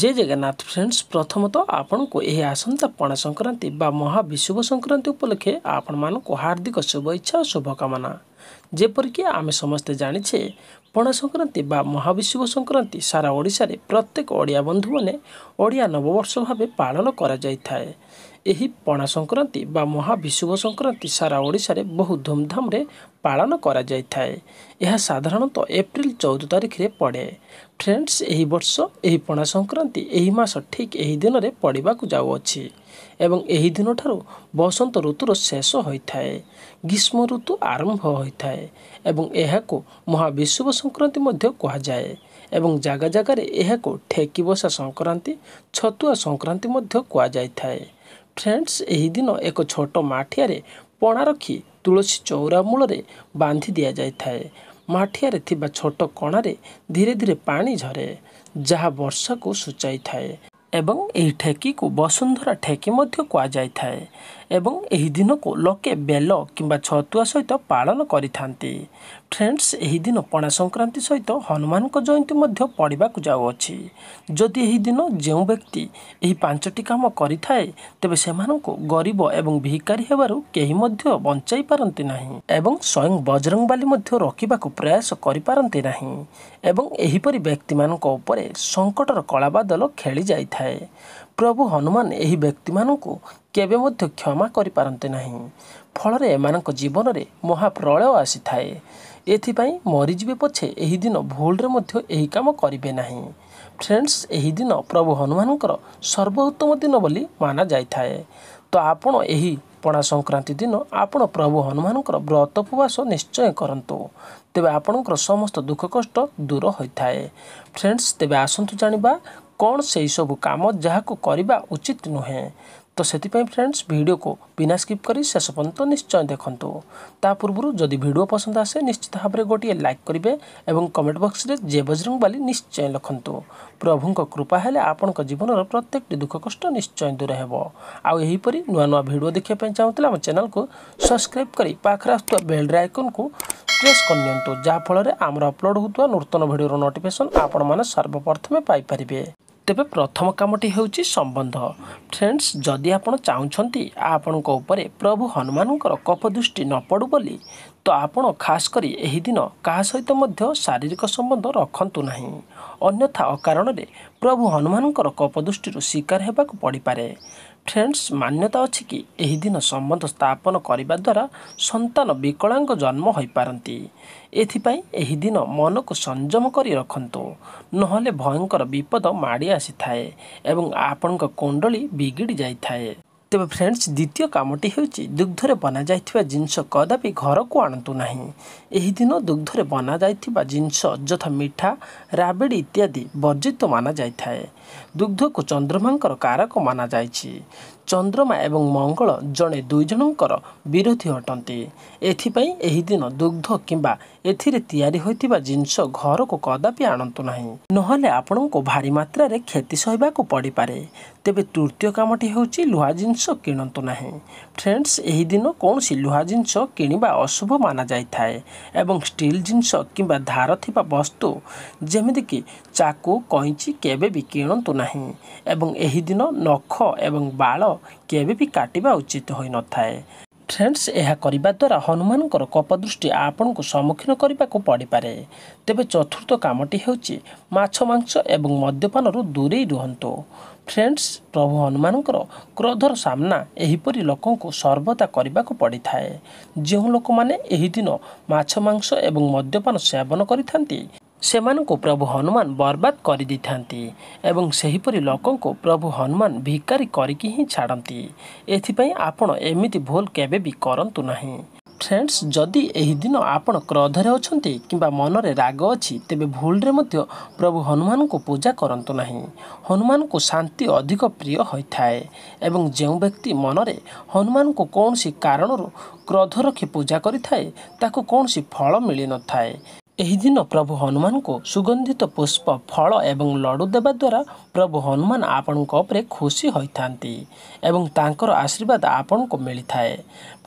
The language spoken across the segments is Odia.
ଜୟ ଜଗନ୍ନାଥ ଫ୍ରେଣ୍ଡସ୍ ପ୍ରଥମତଃ ଆପଣଙ୍କୁ ଏହି ଆସନ୍ତା ପଣା ସଂକ୍ରାନ୍ତି ବା ମହାବିଶୁବ ସଂକ୍ରାନ୍ତି ଉପଲକ୍ଷେ ଆପଣମାନଙ୍କୁ ହାର୍ଦ୍ଦିକ ଶୁଭେଚ୍ଛା ଓ ଶୁଭକାମନା ଯେପରିକି ଆମେ ସମସ୍ତେ ଜାଣିଛେ ପଣା ସଂକ୍ରାନ୍ତି ବା ମହାବିଶୁବ ସଂକ୍ରାନ୍ତି ସାରା ଓଡ଼ିଶାରେ ପ୍ରତ୍ୟେକ ଓଡ଼ିଆ ବନ୍ଧୁମାନେ ଓଡ଼ିଆ ନବବର୍ଷ ଭାବେ ପାଳନ କରାଯାଇଥାଏ ଏହି ପଣା ସଂକ୍ରାନ୍ତି ବା ମହାବିଷୁବ ସଂକ୍ରାନ୍ତି ସାରା ଓଡ଼ିଶାରେ ବହୁ ଧୁମ୍ଧାମ୍ରେ ପାଳନ କରାଯାଇଥାଏ ଏହା ସାଧାରଣତଃ ଏପ୍ରିଲ ଚଉଦ ତାରିଖରେ ପଡ଼େ ଫ୍ରେଣ୍ଡସ୍ ଏହି ବର୍ଷ ଏହି ପଣା ସଂକ୍ରାନ୍ତି ଏହି ମାସ ଠିକ୍ ଏହି ଦିନରେ ପଡ଼ିବାକୁ ଯାଉଅଛି ଏବଂ ଏହି ଦିନଠାରୁ ବସନ୍ତ ଋତୁର ଶେଷ ହୋଇଥାଏ ଗ୍ରୀଷ୍ମ ଋତୁ ଆରମ୍ଭ ହୋଇଥାଏ ଏବଂ ଏହାକୁ ମହାବିଷୁବ ସଂକ୍ରାନ୍ତି ମଧ୍ୟ କୁହାଯାଏ ଏବଂ ଜାଗା ଜାଗାରେ ଏହାକୁ ଠେକିବସା ସଂକ୍ରାନ୍ତି ଛତୁଆ ସଂକ୍ରାନ୍ତି ମଧ୍ୟ କୁହାଯାଇଥାଏ ଫ୍ରେଣ୍ଡସ୍ ଏହି ଦିନ ଏକ ଛୋଟ ମାଠିଆରେ ପଣା ରଖି ତୁଳସୀ ଚଉରା ମୂଳରେ ବାନ୍ଧି ଦିଆଯାଇଥାଏ ମାଠିଆରେ ଥିବା ଛୋଟ କଣାରେ ଧୀରେ ଧୀରେ ପାଣି ଝରେ ଯାହା ବର୍ଷାକୁ ସୂଚାଇଥାଏ ଏବଂ ଏହି ଠେକିକୁ ବସୁନ୍ଧରା ଠେକି ମଧ୍ୟ କୁହାଯାଇଥାଏ ଏବଂ ଏହି ଦିନକୁ ଲୋକେ ବେଲ କିମ୍ବା ଛତୁଆ ସହିତ ପାଳନ କରିଥାନ୍ତି ଫ୍ରେଣ୍ଡସ୍ ଏହି ଦିନ ପଣା ସଂକ୍ରାନ୍ତି ସହିତ ହନୁମାନଙ୍କ ଜୟନ୍ତୀ ମଧ୍ୟ ପଡ଼ିବାକୁ ଯାଉଅଛି ଯଦି ଏହି ଦିନ ଯେଉଁ ବ୍ୟକ୍ତି ଏହି ପାଞ୍ଚଟି କାମ କରିଥାଏ ତେବେ ସେମାନଙ୍କୁ ଗରିବ ଏବଂ ଭିକାରୀ ହେବାରୁ କେହି ମଧ୍ୟ ବଞ୍ଚାଇ ପାରନ୍ତି ନାହିଁ ଏବଂ ସ୍ୱୟଂ ବଜରଙ୍ଗବାଲି ମଧ୍ୟ ରଖିବାକୁ ପ୍ରୟାସ କରିପାରନ୍ତି ନାହିଁ ଏବଂ ଏହିପରି ବ୍ୟକ୍ତିମାନଙ୍କ ଉପରେ ସଙ୍କଟର କଳାବାଦଲ ଖେଳି ଯାଇଥାଏ ପ୍ରଭୁ ହନୁମାନ ଏହି ବ୍ୟକ୍ତିମାନଙ୍କୁ କେବେ ମଧ୍ୟ କ୍ଷମା କରିପାରନ୍ତି ନାହିଁ ଫଳରେ ଏମାନଙ୍କ ଜୀବନରେ ମହାପ୍ରଳୟ ଆସିଥାଏ ଏଥିପାଇଁ ମରିଯିବେ ପଛେ ଏହି ଦିନ ଭୁଲରେ ମଧ୍ୟ ଏହି କାମ କରିବେ ନାହିଁ ଫ୍ରେଣ୍ଡସ୍ ଏହି ଦିନ ପ୍ରଭୁ ହନୁମାନଙ୍କର ସର୍ବୋତ୍ତମ ଦିନ ବୋଲି ମାନା ଯାଇଥାଏ ତ ଆପଣ ଏହି ପଣା ସଂକ୍ରାନ୍ତି ଦିନ ଆପଣ ପ୍ରଭୁ ହନୁମାନଙ୍କର ବ୍ରତ ଉପବାସ ନିଶ୍ଚୟ କରନ୍ତୁ ତେବେ ଆପଣଙ୍କର ସମସ୍ତ ଦୁଃଖ କଷ୍ଟ ଦୂର ହୋଇଥାଏ ଫ୍ରେଣ୍ଡସ୍ ତେବେ ଆସନ୍ତୁ ଜାଣିବା କ'ଣ ସେହିସବୁ କାମ ଯାହାକୁ କରିବା ଉଚିତ ନୁହେଁ ତ ସେଥିପାଇଁ ଫ୍ରେଣ୍ଡସ୍ ଭିଡ଼ିଓକୁ ବିନା ସ୍କିପ୍ କରି ଶେଷ ପର୍ଯ୍ୟନ୍ତ ନିଶ୍ଚୟ ଦେଖନ୍ତୁ ତା ପୂର୍ବରୁ ଯଦି ଭିଡ଼ିଓ ପସନ୍ଦ ଆସେ ନିଶ୍ଚିତ ଭାବରେ ଗୋଟିଏ ଲାଇକ୍ କରିବେ ଏବଂ କମେଣ୍ଟ ବକ୍ସରେ ଜେ ବଜରଙ୍ଗ ବାଲି ନିଶ୍ଚୟ ଲେଖନ୍ତୁ ପ୍ରଭୁଙ୍କ କୃପା ହେଲେ ଆପଣଙ୍କ ଜୀବନର ପ୍ରତ୍ୟେକଟି ଦୁଃଖ କଷ୍ଟ ନିଶ୍ଚୟ ଦୂର ହେବ ଆଉ ଏହିପରି ନୂଆ ନୂଆ ଭିଡ଼ିଓ ଦେଖିବା ପାଇଁ ଚାହୁଁଥିଲେ ଆମ ଚ୍ୟାନେଲକୁ ସବସ୍କ୍ରାଇବ୍ କରି ପାଖରେ ଆସୁଥିବା ବେଲ୍ର ଆଇକନ୍କୁ ପ୍ରେସ୍ କରିନିଅନ୍ତୁ ଯାହାଫଳରେ ଆମର ଅପଲୋଡ଼ ହେଉଥିବା ନୂତନ ଭିଡ଼ିଓର ନୋଟିଫିକେସନ୍ ଆପଣମାନେ ସର୍ବପ୍ରଥମେ ପାଇପାରିବେ ତେବେ ପ୍ରଥମ କାମଟି ହେଉଛି ସମ୍ବନ୍ଧ ଫ୍ରେଣ୍ଡସ୍ ଯଦି ଆପଣ ଚାହୁଁଛନ୍ତି ଆପଣଙ୍କ ଉପରେ ପ୍ରଭୁ ହନୁମାନଙ୍କର କପଦୃଷ୍ଟି ନ ପଡ଼ୁ ବୋଲି ତ ଆପଣ ଖାସ୍ କରି ଏହି ଦିନ କାହା ସହିତ ମଧ୍ୟ ଶାରୀରିକ ସମ୍ବନ୍ଧ ରଖନ୍ତୁ ନାହିଁ ଅନ୍ୟଥା ଅକାରଣରେ ପ୍ରଭୁ ହନୁମାନଙ୍କର କପଦୃଷ୍ଟିରୁ ଶିକାର ହେବାକୁ ପଡ଼ିପାରେ ଫ୍ରେଣ୍ଡସ୍ ମାନ୍ୟତା ଅଛି କି ଏହି ଦିନ ସମ୍ବନ୍ଧ ସ୍ଥାପନ କରିବା ଦ୍ୱାରା ସନ୍ତାନ ବିକଳାଙ୍ଗ ଜନ୍ମ ହୋଇପାରନ୍ତି ଏଥିପାଇଁ ଏହି ଦିନ ମନକୁ ସଂଯମ କରି ରଖନ୍ତୁ ନହେଲେ ଭୟଙ୍କର ବିପଦ ମାଡ଼ି ଆସିଥାଏ ଏବଂ ଆପଣଙ୍କ କୁଣ୍ଡଳୀ ବିଗିଡ଼ି ଯାଇଥାଏ ତେବେ ଫ୍ରେଣ୍ଡସ୍ ଦ୍ୱିତୀୟ କାମଟି ହେଉଛି ଦୁଗ୍ଧରେ ବନାଯାଇଥିବା ଜିନିଷ କଦାପି ଘରକୁ ଆଣନ୍ତୁ ନାହିଁ ଏହି ଦିନ ଦୁଗ୍ଧରେ ବନାଯାଇଥିବା ଜିନିଷ ଯଥା ମିଠା ରାବିଡ଼ି ଇତ୍ୟାଦି ବର୍ଜିତ ମାନାଯାଇଥାଏ ଦୁଗ୍ଧକୁ ଚନ୍ଦ୍ରମାଙ୍କର କାରକ ମାନାଯାଇଛି ଚନ୍ଦ୍ରମା ଏବଂ ମଙ୍ଗଳ ଜଣେ ଦୁଇଜଣଙ୍କର ବିରୋଧୀ ଅଟନ୍ତି ଏଥିପାଇଁ ଏହି ଦିନ ଦୁଗ୍ଧ କିମ୍ବା ଏଥିରେ ତିଆରି ହୋଇଥିବା ଜିନିଷ ଘରକୁ କଦାପି ଆଣନ୍ତୁ ନାହିଁ ନହେଲେ ଆପଣଙ୍କୁ ଭାରି ମାତ୍ରାରେ କ୍ଷତି ସହିବାକୁ ପଡ଼ିପାରେ ତେବେ ତୃତୀୟ କାମଟି ହେଉଛି ଲୁହା ଜିନିଷ କିଣନ୍ତୁ ନାହିଁ ଫ୍ରେଣ୍ଡସ୍ ଏହି ଦିନ କୌଣସି ଲୁହା ଜିନିଷ କିଣିବା ଅଶୁଭ ମାନାଯାଇଥାଏ ଏବଂ ଷ୍ଟିଲ୍ ଜିନିଷ କିମ୍ବା ଧାର ଥିବା ବସ୍ତୁ ଯେମିତିକି ଚାକୁ କଇଁଚି କେବେ ବି କିଣନ୍ତୁ କରନ୍ତୁ ନାହିଁ ଏବଂ ଏହି ଦିନ ନଖ ଏବଂ ବାଳ କେବେ ବି କାଟିବା ଉଚିତ ହୋଇନଥାଏ ଫ୍ରେଣ୍ଡସ୍ ଏହା କରିବା ଦ୍ୱାରା ହନୁମାନଙ୍କର କପଦୃଷ୍ଟି ଆପଣଙ୍କୁ ସମ୍ମୁଖୀନ କରିବାକୁ ପଡ଼ିପାରେ ତେବେ ଚତୁର୍ଥ କାମଟି ହେଉଛି ମାଛ ମାଂସ ଏବଂ ମଦ୍ୟପାନରୁ ଦୂରେଇ ରୁହନ୍ତୁ ଫ୍ରେଣ୍ଡସ୍ ପ୍ରଭୁ ହନୁମାନଙ୍କର କ୍ରୋଧର ସାମ୍ନା ଏହିପରି ଲୋକଙ୍କୁ ସର୍ବଦା କରିବାକୁ ପଡ଼ିଥାଏ ଯେଉଁ ଲୋକମାନେ ଏହି ଦିନ ମାଛ ମାଂସ ଏବଂ ମଦ୍ୟପାନ ସେବନ କରିଥାନ୍ତି ସେମାନଙ୍କୁ ପ୍ରଭୁ ହନୁମାନ ବରବାଦ କରିଦେଇଥାନ୍ତି ଏବଂ ସେହିପରି ଲୋକଙ୍କୁ ପ୍ରଭୁ ହନୁମାନ ଭିକାରୀ କରିକି ହିଁ ଛାଡ଼ନ୍ତି ଏଥିପାଇଁ ଆପଣ ଏମିତି ଭୁଲ କେବେ ବି କରନ୍ତୁ ନାହିଁ ଫ୍ରେଣ୍ଡସ୍ ଯଦି ଏହି ଦିନ ଆପଣ କ୍ରୋଧରେ ଅଛନ୍ତି କିମ୍ବା ମନରେ ରାଗ ଅଛି ତେବେ ଭୁଲରେ ମଧ୍ୟ ପ୍ରଭୁ ହନୁମାନଙ୍କୁ ପୂଜା କରନ୍ତୁ ନାହିଁ ହନୁମାନଙ୍କୁ ଶାନ୍ତି ଅଧିକ ପ୍ରିୟ ହୋଇଥାଏ ଏବଂ ଯେଉଁ ବ୍ୟକ୍ତି ମନରେ ହନୁମାନଙ୍କୁ କୌଣସି କାରଣରୁ କ୍ରୋଧ ରଖି ପୂଜା କରିଥାଏ ତାକୁ କୌଣସି ଫଳ ମିଳିନଥାଏ ଏହି ଦିନ ପ୍ରଭୁ ହନୁମାନଙ୍କୁ ସୁଗନ୍ଧିତ ପୁଷ୍ପ ଫଳ ଏବଂ ଲଡ଼ୁ ଦେବା ଦ୍ୱାରା ପ୍ରଭୁ ହନୁମାନ ଆପଣଙ୍କ ଉପରେ ଖୁସି ହୋଇଥାନ୍ତି ଏବଂ ତାଙ୍କର ଆଶୀର୍ବାଦ ଆପଣଙ୍କୁ ମିଳିଥାଏ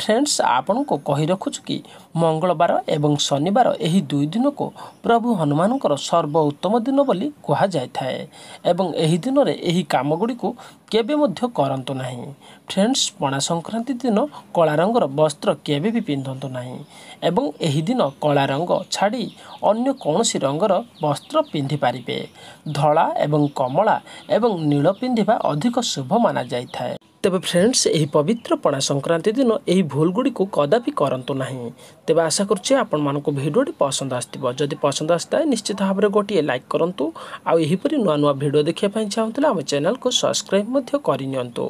ଫ୍ରେଣ୍ଡସ୍ ଆପଣଙ୍କୁ କହି ରଖୁଛୁ କି ମଙ୍ଗଳବାର ଏବଂ ଶନିବାର ଏହି ଦୁଇ ଦିନକୁ ପ୍ରଭୁ ହନୁମାନଙ୍କର ସର୍ବ ଉତ୍ତମ ଦିନ ବୋଲି କୁହାଯାଇଥାଏ ଏବଂ ଏହି ଦିନରେ ଏହି କାମଗୁଡ଼ିକୁ କେବେ ମଧ୍ୟ କରନ୍ତୁ ନାହିଁ ଫ୍ରେଣ୍ଡସ୍ ପଣା ସଂକ୍ରାନ୍ତି ଦିନ କଳା ରଙ୍ଗର ବସ୍ତ୍ର କେବେ ବି ପିନ୍ଧନ୍ତୁ ନାହିଁ ଏବଂ ଏହି ଦିନ କଳା ରଙ୍ଗ ଛାଡ଼ି ଅନ୍ୟ କୌଣସି ରଙ୍ଗର ବସ୍ତ୍ର ପିନ୍ଧିପାରିବେ ଧଳା ଏବଂ କମଳା ଏବଂ ନୀଳ ପିନ୍ଧିବା ଅଧିକ ଶୁଭ ମାନାଯାଇଥାଏ ତେବେ ଫ୍ରେଣ୍ଡସ୍ ଏହି ପବିତ୍ର ପଣା ସଂକ୍ରାନ୍ତି ଦିନ ଏହି ଭୁଲଗୁଡ଼ିକୁ କଦାପି କରନ୍ତୁ ନାହିଁ ତେବେ ଆଶା କରୁଛି ଆପଣମାନଙ୍କୁ ଭିଡ଼ିଓଟି ପସନ୍ଦ ଆସିଥିବ ଯଦି ପସନ୍ଦ ଆସିଥାଏ ନିଶ୍ଚିତ ଭାବରେ ଗୋଟିଏ ଲାଇକ୍ କରନ୍ତୁ ଆଉ ଏହିପରି ନୂଆ ନୂଆ ଭିଡ଼ିଓ ଦେଖିବା ପାଇଁ ଚାହୁଁଥିଲେ ଆମ ଚ୍ୟାନେଲକୁ ସବସ୍କ୍ରାଇବ୍ ମଧ୍ୟ ମଧ୍ୟ କରିନିଅନ୍ତୁ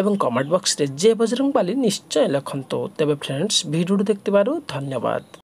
ଏବଂ କମେଣ୍ଟ ବକ୍ସରେ ଜୟ ବଜରଙ୍ଗବାଲି ନିଶ୍ଚୟ ଲେଖନ୍ତୁ ତେବେ ଫ୍ରେଣ୍ଡସ୍ ଭିଡ଼ିଓଟି ଦେଖିଥିବାରୁ ଧନ୍ୟବାଦ